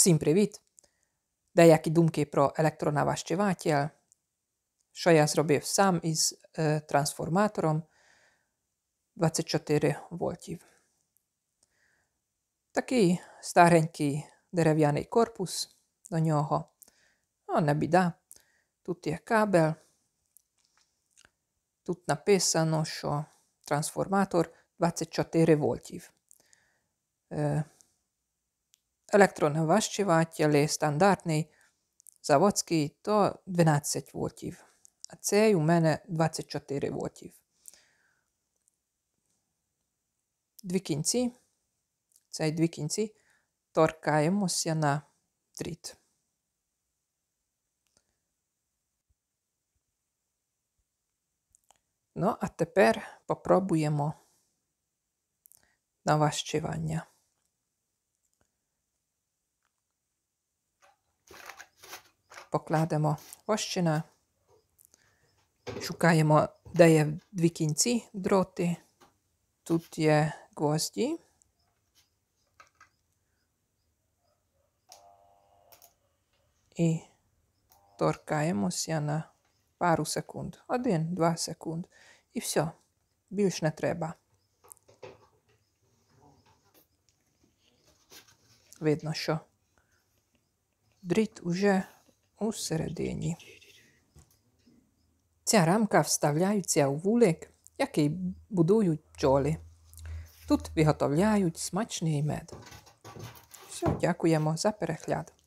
Всім привіт! Деякі думки про електронаважче ватіл, що я зробив сам із е, трансформатором 24 вольтів. Такий старенький дерев'яний корпус до нього. Ну, не біда. Тут є кабель. Тут написано, що трансформатор 24 вольтів. Е, електроногващувателі стандартний, заводський, то 12 вольтів. А цей у мене 24 вольтів. Дві кінці, цей дві кінці торкаємося на дріт. Ну, а тепер попробуємо наващування. покладемо ощина, шукаємо, де є дві кінці дроти. Тут є гвозді. І торкаємося на пару секунд. Один-два секунд. І все. Більш не треба. Видно, що дріт уже Усередині Ця рамка вставляється у вулик, який будують бджоли. Тут виготовляють смачний мед. Все, дякуємо за перегляд.